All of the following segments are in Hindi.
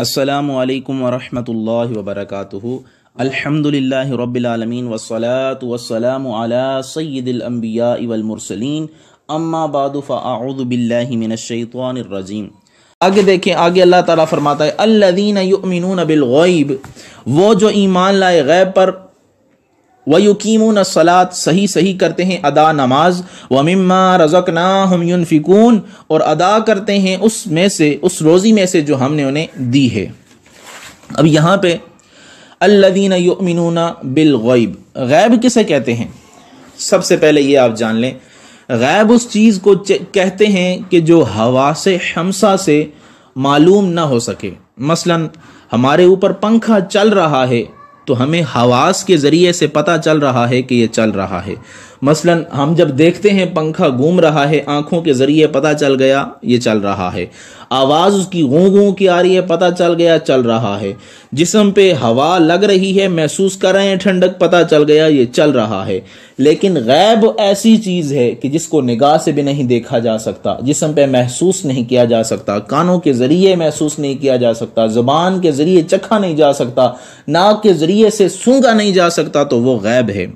असलकम वरहमल वबरक अलहमदिल्ला रबालमीन वसलात वसलाम सैदम्बिया इवलमरसलिन अम्मा बादफ़ाबिल्लिमिनशैतवानरजीम आगे देखें आगे अल्लाह ताला फरमाता है अल्लादीन युमिनून बिलगैब वो जो ईमान लाए गैब पर वयुकीमून सलात सही सही करते हैं अदा नमाज वमिम्मा रज़क ना हम यूनफिकून और अदा करते हैं उस में से उस रोज़ी में से जो हमने उन्हें दी है अब यहाँ पे अल्लादीन युमिन बिलगैब गैब किसे कहते हैं सबसे पहले ये आप जान लें गैब उस चीज़ को कहते हैं कि जो हवा से हमसा से मालूम ना हो सके मसलन हमारे ऊपर पंखा चल रहा है तो हमें हवास के ज़रिए से पता चल रहा है कि ये चल रहा है मसलन हम जब देखते हैं पंखा घूम रहा है आंखों के ज़रिए पता चल गया ये चल रहा है आवाज़ उसकी गूँ गूँ की आ रही है पता चल गया चल रहा है जिसम पे हवा लग रही है महसूस कर रहे हैं ठंडक पता चल गया ये चल रहा है लेकिन गैब ऐसी चीज़ है कि जिसको निगाह से भी नहीं देखा जा सकता जिसम पे महसूस नहीं किया जा सकता कानों के ज़रिए महसूस नहीं किया जा सकता ज़ुबान के ज़रिए चखा नहीं जा सकता नाक के ज़रिए से सूंघा नहीं जा सकता तो वो गैब है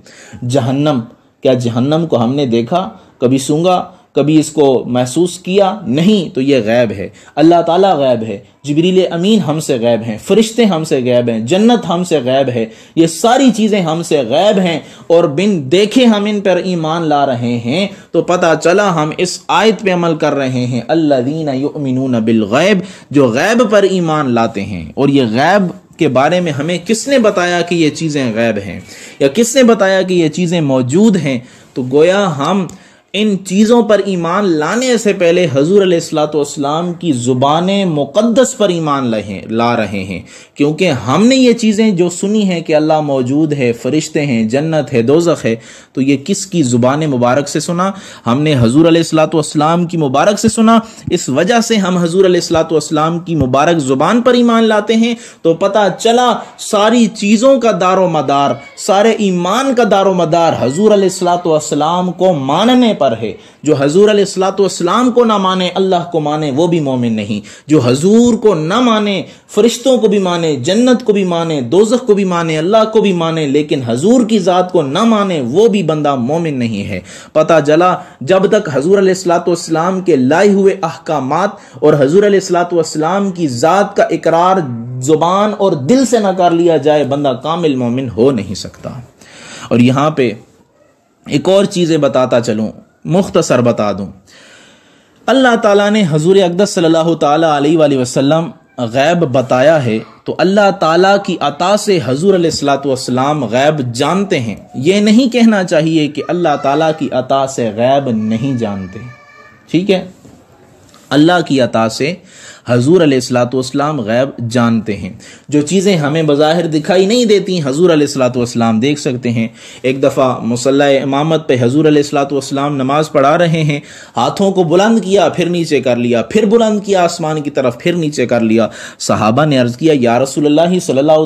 जहन्नम क्या जहन्नम को हमने देखा कभी सूंगा कभी इसको महसूस किया नहीं तो ये गैब है अल्लाह ताला गैब है जबरील अमीन हमसे गैब हैं फरिश्ते हमसे गैब हैं जन्नत हमसे गैब है ये सारी चीज़ें हमसे गैब हैं और बिन देखे हम इन पर ईमान ला रहे हैं तो पता चला हम इस आयत पे अमल कर रहे हैं अल्लादीन युमिनून बिल गैब जो गैब पर ईमान लाते हैं और ये गैब के बारे में हमें किसने बताया कि ये चीज़ें गैब हैं या किसने बताया कि ये चीज़ें मौजूद हैं तो गोया हम इन चीज़ों पर ईमान लाने से पहले हजूर असलाम की ज़ुबान मुक़दस पर ईमान ला रहे हैं क्योंकि हमने ये चीज़ें जो सुनी हैं कि अल्लाह मौजूद है फ़रिश्ते हैं जन्नत है दोजख है तो ये किस की ज़ुबान मुबारक से सुना हमने हजूर असलाम की मुबारक से सुना इस वजह से हम हजूर असलाम की मुबारक ज़ुबान पर ईमान लाते हैं तो पता चला सारी चीज़ों का दारो मदार सारे ईमान का दारो मदार हजूर असलाम को मानने पर है जो हजूर सलाम को ना माने अल्लाह को माने वो भी मोमिन नहीं जो हजूर को ना माने फरिश्तों को भी माने जन्नत को भी माने दोजख को भी माने अल्लाह को भी माने लेकिन हजूर की ज़ात को ना माने वो भी बंदा मोमिन नहीं है पता चला जब तक हजूर सलाम के लाए हुए अहकाम और हजूर सलाम की ज़ात का इकरार ज़ुबान और दिल से ना कर लिया जाए बंदा कामिल मोमिन हो नहीं सकता और यहां पे एक और चीज़ें बताता चलूं मुख्तसर बता दूँ अल्लाह ताला ने हजूर अकदस सल्लल्लाहु अलैहि वसल्लम गैब बताया है तो अल्लाह ताला की अता से हजूर सलाम गैब जानते हैं ये नहीं कहना चाहिए कि अल्लाह ताला की अता से गैब नहीं जानते ठीक है अल्लाह की अता से हजूर अलैहिस्सलाम गैब जानते हैं जो चीज़ें हमें बज़ाहिर दिखाई नहीं देती हजूर अलैहिस्सलाम देख सकते हैं एक दफ़ा मुसल्ला इमामत पे हजूर अलैहिस्सलाम नमाज़ पढ़ा रहे हैं हाथों को बुलंद किया फिर नीचे कर लिया फिर बुलंद किया आसमान की तरफ फिर नीचे कर लिया साहबा ने अर्ज़ किया या रसूल सल्ला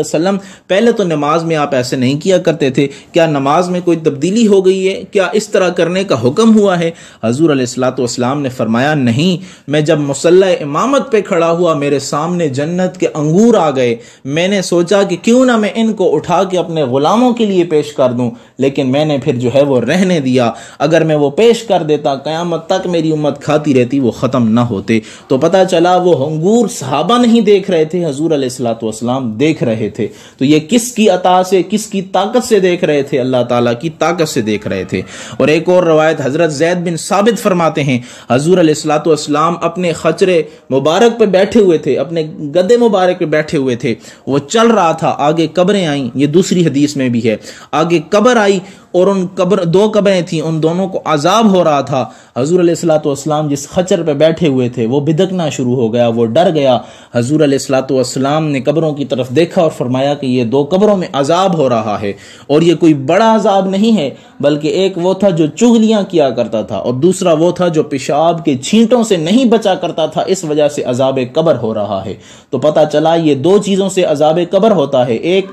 वसलम पहले तो नमाज में आप ऐसे नहीं किया करते थे क्या नमाज में कोई तब्दीली हो गई है क्या इस तरह करने का हुक्म हुआ है हजूर अलैहिस्सलाम ने फरमाया नहीं मैं जब मुसल्ला इमामत पे खड़ा हुआ मेरे सामने जन्नत के अंगूर आ गए मैंने सोचा कि क्यों ना मैं इनको उठा के अपने ग़ुलामों के लिए पेश कर दूं लेकिन मैंने फिर जो है वो रहने दिया अगर मैं वो पेश कर देता क़यामत तक मेरी उम्मत खाती रहती वो ख़त्म ना होते तो पता चला वो अंगूर सहाबा नहीं देख रहे थे हजूर असलाम देख रहे थे तो ये किसकी अता से किसकी ताकत से देख रहे थे अल्लाह ताला की ताकत से देख रहे थे और एक और रवायत हज़रत जैद बिन साबित फरमाते हैं हजूर असलाम अपने खचरे मुबारक पे बैठे हुए थे अपने गदे मुबारक पे बैठे हुए थे वो चल रहा था आगे कब्रें आई ये दूसरी हदीस में भी है आगे कब्र आई और उन कब्र दो कब्रें थीं उन दोनों को अजाब हो रहा था हजूर अलैहिस्सलाम जिस खचर पर बैठे हुए थे वो भिदकना शुरू हो गया वो डर गया हजूर अलैहिस्सलाम ने कब्रों की तरफ देखा और फरमाया कि ये दो कब्रों में अजाब हो रहा है और ये कोई बड़ा अजाब नहीं है बल्कि एक वो था जो चुगलियाँ किया करता था और दूसरा वो था जो पेशाब के छींटों से नहीं बचा करता था इस वजह से अजाब कबर हो रहा है तो पता चला ये दो चीज़ों से अजाब कबर होता है एक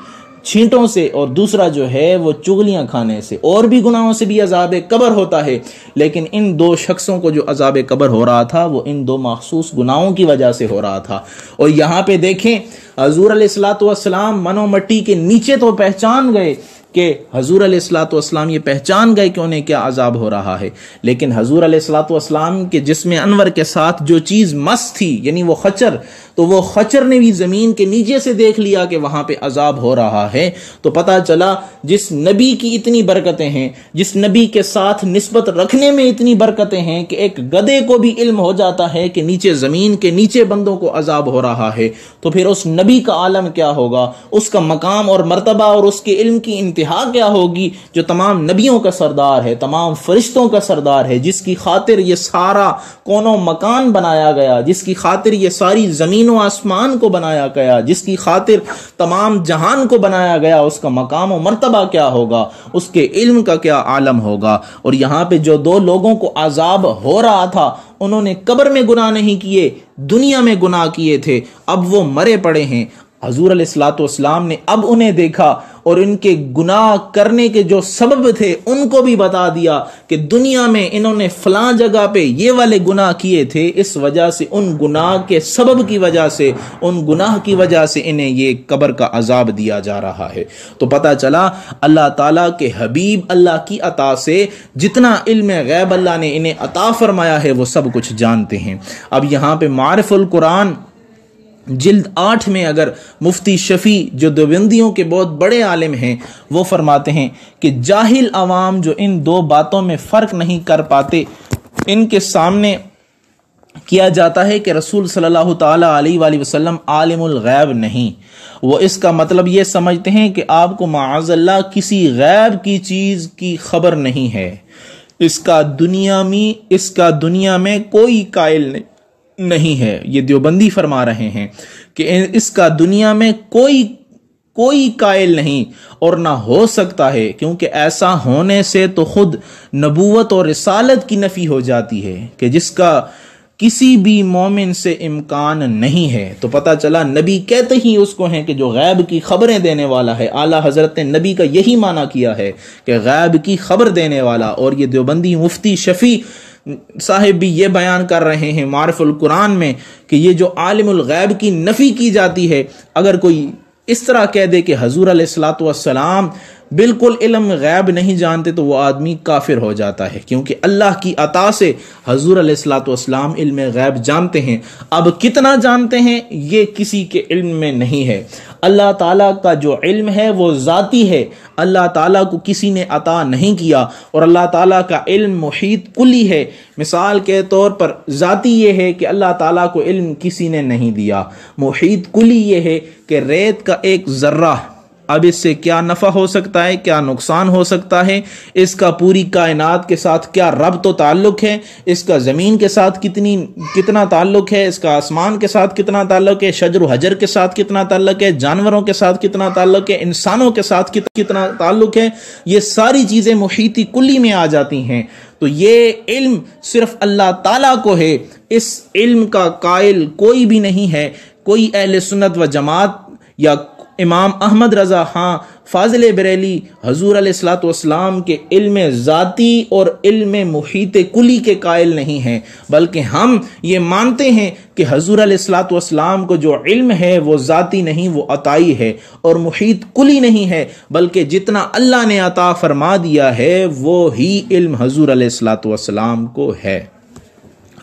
छींटों से और दूसरा जो है वो चुगलियां खाने से और भी गुनाहों से भी अजाब कबर होता है लेकिन इन दो शख्सों को जो अजाब कबर हो रहा था वो इन दो मखसूस गुनाहों की वजह से हो रहा था और यहाँ पे देखें हजूर असलाम मनोमट्टी के नीचे तो पहचान गए कि हजूर असलाम ये पहचान गए कि उन्हें क्या अजाब हो रहा है लेकिन हजूर असलाम के जिसम अनवर के साथ जो चीज़ मस्त थी यानी वो खचर तो वो खचर ने भी ज़मीन के नीचे से देख लिया कि वहां पे अजाब हो रहा है तो पता चला जिस नबी की इतनी बरकतें हैं जिस नबी के साथ नस्बत रखने में इतनी बरकतें हैं कि एक गदे को भी इल्म हो जाता है कि नीचे ज़मीन के नीचे बंदों को अजाब हो रहा है तो फिर उस नबी का आलम क्या होगा उसका मकाम और मरतबा और उसके इल्म की इंतहा क्या होगी जो तमाम नबियों का सरदार है तमाम फरिश्तों का सरदार है जिसकी खातिर ये सारा कोनो मकान बनाया गया जिसकी खातिर ये सारी ज़मीन जमीन व आसमान को बनाया गया जिसकी खातिर तमाम जहान को बनाया गया उसका मकाम व मरतबा क्या होगा उसके इल्म का क्या आलम होगा और यहाँ पे जो दो लोगों को आज़ाब हो रहा था उन्होंने कब्र में गुनाह नहीं किए दुनिया में गुनाह किए थे अब वो मरे पड़े हैं हजूर असलाम ने अब उन्हें देखा और इनके गुनाह करने के जो सबब थे उनको भी बता दिया कि दुनिया में इन्होंने फलां जगह पे ये वाले गुनाह किए थे इस वजह से उन गुनाह के सबब की वजह से उन गुनाह की वजह से इन्हें ये कब्र का अजाब दिया जा रहा है तो पता चला अल्लाह ताला के हबीब अल्लाह की अता से जितना इल्म गैब अल्लाह ने इन्हें अता फरमाया है वो सब कुछ जानते हैं अब यहाँ पे मारफुल कुरान जिल्द आठ में अगर मुफ्ती शफ़ी जो देवबंदियों के बहुत बड़े आलिम हैं वो फरमाते हैं कि जाहिल आवाम जो इन दो बातों में फ़र्क नहीं कर पाते इनके सामने किया जाता है कि रसूल सल्लल्लाहु अलैहि वसल्लम आलिमुल गैब नहीं वो इसका मतलब ये समझते हैं कि आपको माजल्ला किसी गैब की चीज़ की खबर नहीं है इसका दुनिया में इसका दुनिया में कोई कायल नहीं नहीं है ये देवबंदी फरमा रहे हैं कि इसका दुनिया में कोई कोई कायल नहीं और ना हो सकता है क्योंकि ऐसा होने से तो खुद नबूवत और रसालत की नफ़ी हो जाती है कि जिसका किसी भी मोमिन से इम्कान नहीं है तो पता चला नबी कहते ही उसको हैं कि जो गैब की खबरें देने वाला है आला हज़रत ने नबी का यही माना किया है कि गैब की खबर देने वाला और ये देवबंदी मुफ्ती शफ़ी साहेब भी ये बयान कर रहे हैं मारफुल कुरान में कि ये जो गैब की नफ़ी की जाती है अगर कोई इस तरह कह दे कि हजूर असलाम बिल्कुल इलम गैब नहीं जानते तो वह आदमी काफिर हो जाता है क्योंकि अल्लाह की अता से हजूर असलाम इल्म गैब जानते हैं अब कितना जानते हैं ये किसी के इल्म में नहीं है अल्लाह ताला का जो इल्म है वो ज़ाती है अल्लाह ताला को किसी ने अता नहीं किया और अल्लाह ताला का इल्म मुहित कुली है मिसाल के तौर पर ज़ाती ये है कि अल्लाह ताला को इल्म किसी ने नहीं दिया मुहित कुली ये है कि रेत का एक ज़र्रा अब इससे क्या नफ़ा हो सकता है क्या नुकसान हो सकता है इसका पूरी कायनात के साथ क्या रब तो ताल्लुक़ है इसका ज़मीन के साथ कितनी कितना ताल्लुक़ है इसका आसमान के साथ कितना ताल्लुक़ है शजर हजर के साथ कितना ताल्लुक़ है जानवरों के साथ कितना ताल्लुक़ है इंसानों के साथ कित, कितना ताल्लुक़ है ये सारी चीज़ें मुहिती कुल्ली में आ जाती हैं तो ये इल्म सिर्फ अल्लाह ताला को है इस इल्म का कायल कोई भी नहीं है कोई अहल सुन्नत व जमात या इमाम अहमद रज़ा हाँ फाजिल बरेली हजूर सलातम के इल्म ज़ाती और इल्म मुहित कुली के कायल नहीं हैं बल्कि हम ये मानते हैं कि हजूर सलातम को जो इल्म है वो ज़ाती नहीं वो अताई है और मुहित कुली नहीं है बल्कि जितना अल्लाह ने अता फरमा दिया है वो ही इल्म हजूर सलातम को है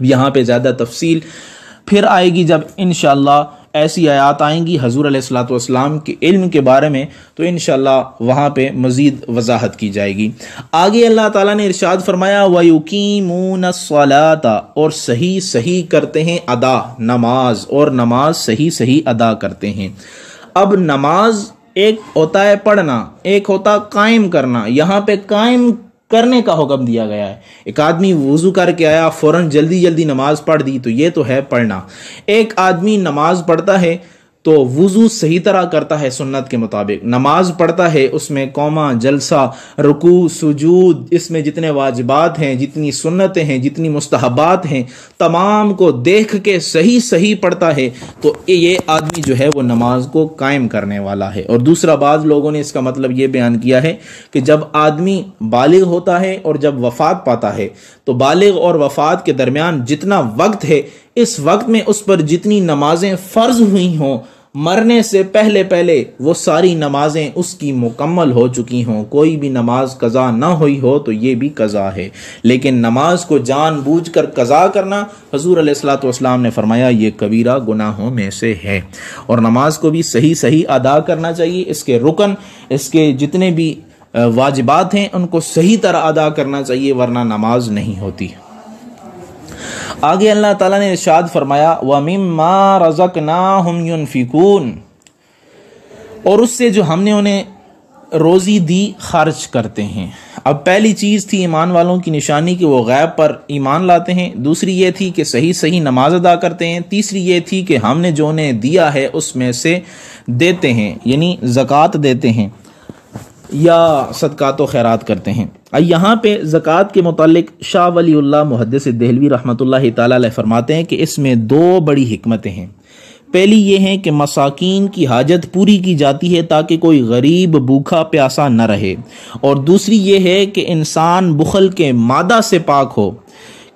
यहाँ पर ज़्यादा तफसील फिर आएगी जब इन ऐसी आयात आएंगी हजूर असलाम के इल्म के बारे में तो इन वहाँ पर मज़ीद वजाहत की जाएगी आगे अल्लाह ताला ने इरशाद फरमाया वयुकीमून सलाता और सही सही करते हैं अदा नमाज और नमाज सही सही अदा करते हैं अब नमाज एक होता है पढ़ना एक होता कायम करना यहाँ पे कायम करने का हुक्म दिया गया है एक आदमी वज़ू करके आया फ़ौरन जल्दी जल्दी नमाज़ पढ़ दी तो ये तो है पढ़ना एक आदमी नमाज़ पढ़ता है तो वज़ू सही तरह करता है सुन्नत के मुताबिक नमाज पढ़ता है उसमें कौमा जलसा रुकू सुजूद इसमें जितने वाजबात हैं जितनी सुन्नतें हैं जितनी मुस्तहबात हैं तमाम को देख के सही सही पढ़ता है तो ये आदमी जो है वो नमाज को कायम करने वाला है और दूसरा बाद लोगों ने इसका मतलब ये बयान किया है कि जब आदमी बालिग होता है और जब वफात पाता है तो बालिग और वफात के दरमियान जितना वक्त है इस वक्त में उस पर जितनी नमाजें फ़र्ज हुई हों मरने से पहले पहले वो सारी नमाजें उसकी मुकम्मल हो चुकी हों कोई भी नमाज कज़ा ना हुई हो तो ये भी कज़ा है लेकिन नमाज को जान बूझ कर कज़ा करना हजूर सलाम ने फरमाया ये कबीरा गुनाहों में से है और नमाज को भी सही सही अदा करना चाहिए इसके रुकन इसके जितने भी वाजिबात हैं उनको सही तरह अदा करना चाहिए वरना नमाज नहीं होती आगे अल्लाह ताला ने इरशाद फरमाया वमिमा मिम्मा ना हुम यूनफिकून और उससे जो हमने उन्हें रोज़ी दी खर्च करते हैं अब पहली चीज़ थी ईमान वालों की निशानी कि वो गैब पर ईमान लाते हैं दूसरी ये थी कि सही सही नमाज अदा करते हैं तीसरी ये थी कि हमने जो उन्हें दिया है उसमें से देते हैं यानी ज़क़़त देते हैं या सदक़ात खैरात करते हैं यहाँ पे ज़क़़त के मतलब शाह वली मुहदस दहलवी रहमत ताला फरमाते हैं कि इसमें दो बड़ी हमतें हैं पहली ये है कि मसाकिन की हाजत पूरी की जाती है ताकि कोई गरीब भूखा प्यासा न रहे और दूसरी ये है कि इंसान बुखल के मादा से पाक हो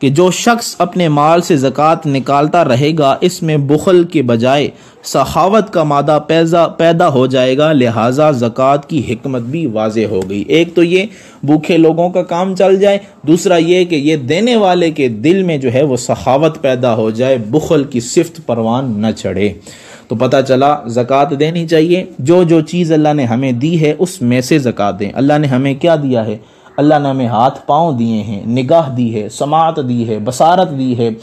कि जो शख्स अपने माल से ज़क़़त निकालता रहेगा इसमें बुखल के बजाय सहावत का मादा पैदा पैदा हो जाएगा लिहाजा ज़क़़त की हमत भी वाज हो गई एक तो ये भूखे लोगों का काम चल जाए दूसरा ये कि ये देने वाले के दिल में जो है वो सहावत पैदा हो जाए बुखल की सिफ्त परवान न चढ़े तो पता चला ज़क़़त देनी चाहिए जो जो चीज़ अल्लाह ने हमें दी है उसमें से ज़क़़त दें अल्लाह ने हमें क्या दिया है अल्लाह ने हमें हाथ पाँव दिए हैं निगाह दी है समात दी है बसारत दी है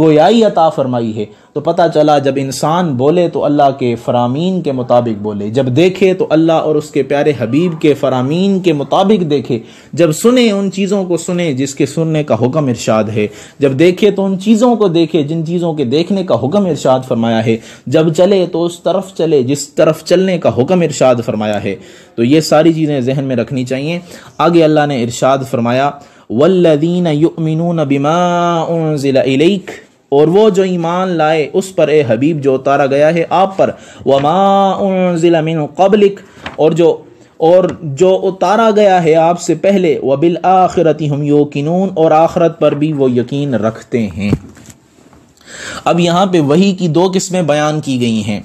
गोयाई अता फरमाई है तो पता चला जब इंसान बोले तो अल्लाह के फरामीन के मुताबिक बोले जब देखे तो अल्लाह और उसके प्यारे हबीब के फरामीन के मुताबिक देखे जब सुने उन चीज़ों को सुने जिसके सुनने का हुक्म इरशाद है जब देखे तो उन चीज़ों को देखे जिन चीज़ों के देखने का हुक्म इरशाद फरमाया है जब चले तो उस तरफ चले जिस तरफ चलने का हुक्म इरशाद फरमाया है तो ये सारी चीज़ें जहन में रखनी चाहिए आगे अल्लाह ने इरशाद फरमाया वल्लदीन युमिनून बिमा और वो जो ईमान लाए उस पर ए हबीब जो उतारा गया है आप पर वमा ज़िला मिन कबलिक और जो और जो उतारा गया है आपसे पहले बिल आखिरती हम योकिनून और आखरत पर भी वो यकीन रखते हैं अब यहाँ पे वही की दो किस्में बयान की गई हैं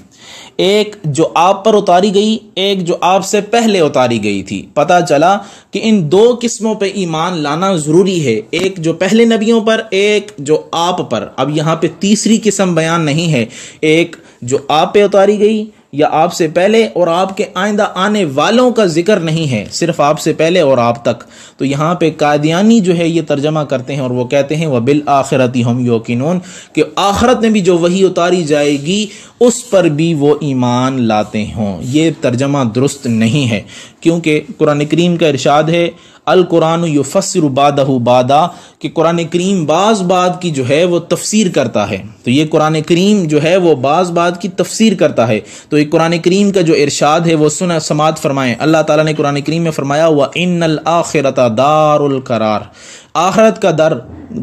एक जो आप पर उतारी गई एक जो आपसे पहले उतारी गई थी पता चला कि इन दो किस्मों पे ईमान लाना ज़रूरी है एक जो पहले नबियों पर एक जो आप पर अब यहाँ पे तीसरी किस्म बयान नहीं है एक जो आप पे उतारी गई या आपसे पहले और आपके आइंदा आने वालों का जिक्र नहीं है सिर्फ आपसे पहले और आप तक तो यहाँ पे कादियानी जो है ये तर्जमा करते हैं और वो कहते हैं वह बिल आखिरती हम योकिन कि आखरत में भी जो वही उतारी जाएगी उस पर भी वो ईमान लाते हों ये तर्जमा दुरुस्त नहीं है क्योंकि कुरान करीम का इरशाद है अल कुरान युफसर बादा बादा कि कुरान करीम बाज़ बाद की जो है वो तफसीर करता है तो ये कुरान करीम जो है वो बाज़ बाद की तफसीर करता है तो ये कुरान करीम का जो इरशाद है वो सुन समात फरमाएँ अल्लाह ताला ने कुरान करीम में फरमाया हुआ इन अल आखिरत दारुल करार आखरत का दर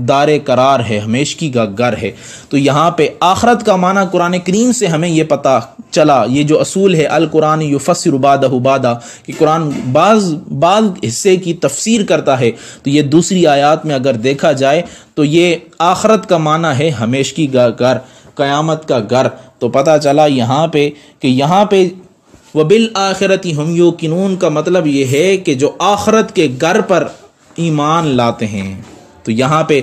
दार करार है हमेशगी का घर है तो यहाँ पे आखरत का माना कुरान करीम से हमें ये पता चला ये जो असूल है अल कुरान युफसरबादा उबादा कि कुरान बाज बाज हिस्से की तफसीर करता है तो ये दूसरी आयात में अगर देखा जाए तो ये आखरत का माना है हमेशगी का घर क़यामत का घर तो पता चला यहाँ पे कि यहाँ पे वबिल आखरती हम यो का मतलब ये है कि जो आखरत के घर पर ईमान लाते हैं तो यहाँ पे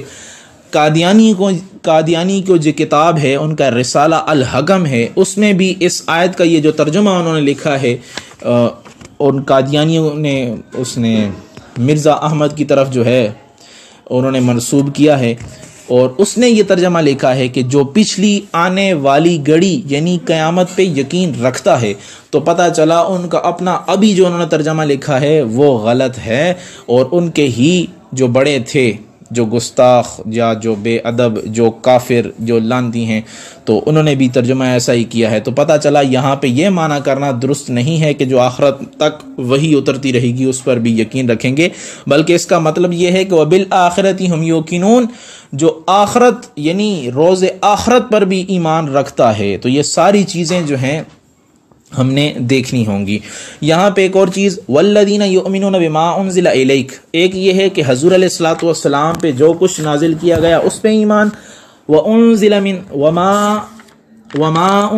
कादियानी को कादियानी को जो किताब है उनका रिसाला अलहकम है उसमें भी इस आयत का ये जो तर्जुमा उन्होंने लिखा है उन कादियानियों ने उसने मिर्ज़ा अहमद की तरफ जो है उन्होंने मनसूब किया है और उसने ये तर्जमा लिखा है कि जो पिछली आने वाली घड़ी यानी क़यामत पे यकीन रखता है तो पता चला उनका अपना अभी जो उन्होंने तर्जमा लिखा है वो गलत है और उनके ही जो बड़े थे जो गुस्ताख या जो बेअदब जो काफिर जो लानती हैं तो उन्होंने भी तर्जुमा ऐसा ही किया है तो पता चला यहाँ पे यह माना करना दुरुस्त नहीं है कि जो आखरत तक वही उतरती रहेगी उस पर भी यकीन रखेंगे बल्कि इसका मतलब ये है कि बिल आखरत ही हम यकीनून जो आखरत यानी रोज़ आखरत पर भी ईमान रखता है तो ये सारी चीज़ें जो हैं हमने देखनी होंगी यहाँ पे एक और चीज़ वल्लदीना यमिन बिमा ज़िला एलिक एक ये है कि हजूर सलात पे जो कुछ नाजिल किया गया उस पर ईमान व उन ज़िला मिन वमा वमा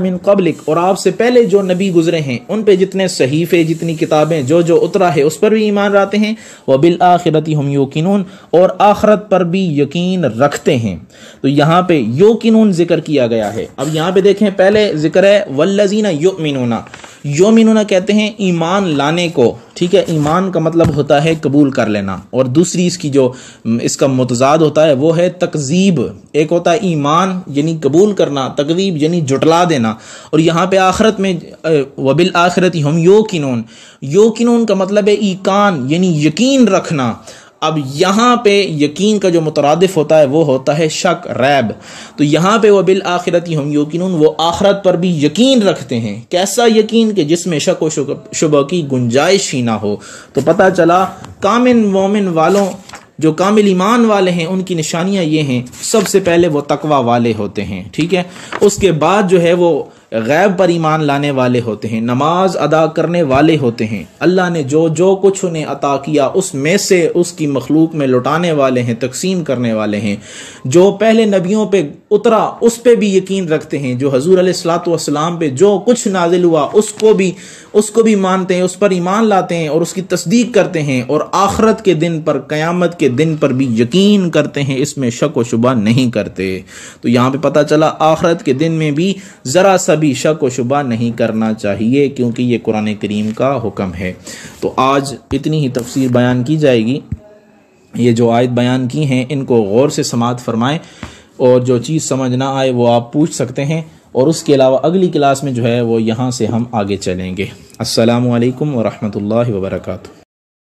मिन कबलिक और आपसे पहले जो नबी गुजरे हैं उन पे जितने सहीफ़े जितनी किताबें जो जो उतरा है उस पर भी ईमान रहते हैं व बिल आखिरत हम योकिनून और आखरत पर भी यकीन रखते हैं तो यहाँ पे योकिनून जिक्र किया गया है अब यहाँ पे देखें पहले जिक्र है वल्लजीना योमिनूना योमिनुना कहते हैं ईमान लाने को ठीक है ईमान का मतलब होता है कबूल कर लेना और दूसरी इसकी जो इसका मतजाद होता है वो है तकजीब एक होता है ईमान यानी कबूल करना तकवीब यानी जुटला देना और यहाँ पे आखरत में वबिल आखरत हम यो किनून यो किनून का मतलब है ईकान यानी यकीन रखना अब यहाँ पे यकीन का जो मुतरदफ़ होता है वो होता है शक रैब तो यहाँ पे वह बिल आखिरत हम यकीन वो आखरत पर भी यकीन रखते हैं कैसा यकीन कि जिसमें शक व शुभ की गुंजाइश ही ना हो तो पता चला कामिन मोमिन वालों जो कामिल ईमान वाले हैं उनकी निशानियाँ ये हैं सबसे पहले वो तकवा वाले होते हैं ठीक है उसके बाद जो है वो गैब पर ईमान लाने वाले होते हैं नमाज अदा करने वाले होते हैं अल्लाह ने जो जो कुछ उन्हें अता किया उसमें से उसकी मखलूक में लुटाने वाले हैं तकसीम करने वाले हैं जो पहले नबियों पे उतरा उस पर भी यकीन रखते हैं जो हजूर सलाम पे जो कुछ नाजिल हुआ उसको भी उसको भी मानते हैं उस पर ईमान लाते हैं और उसकी तस्दीक करते हैं और आखरत के दिन पर क़यामत के दिन पर भी यकीन करते हैं इसमें शक व शुबा नहीं करते तो यहाँ पर पता चला आखरत के दिन में भी ज़रा सा भी शक व शुबा नहीं करना चाहिए क्योंकि ये कुरान करीम का हुक्म है तो आज इतनी ही तफसीर बयान की जाएगी ये जो आयत बयान की हैं इनको गौर से समात फरमाएं और जो चीज़ समझ ना आए वो आप पूछ सकते हैं और उसके अलावा अगली क्लास में जो है वो यहाँ से हम आगे चलेंगे असलकम वरहमल वर्का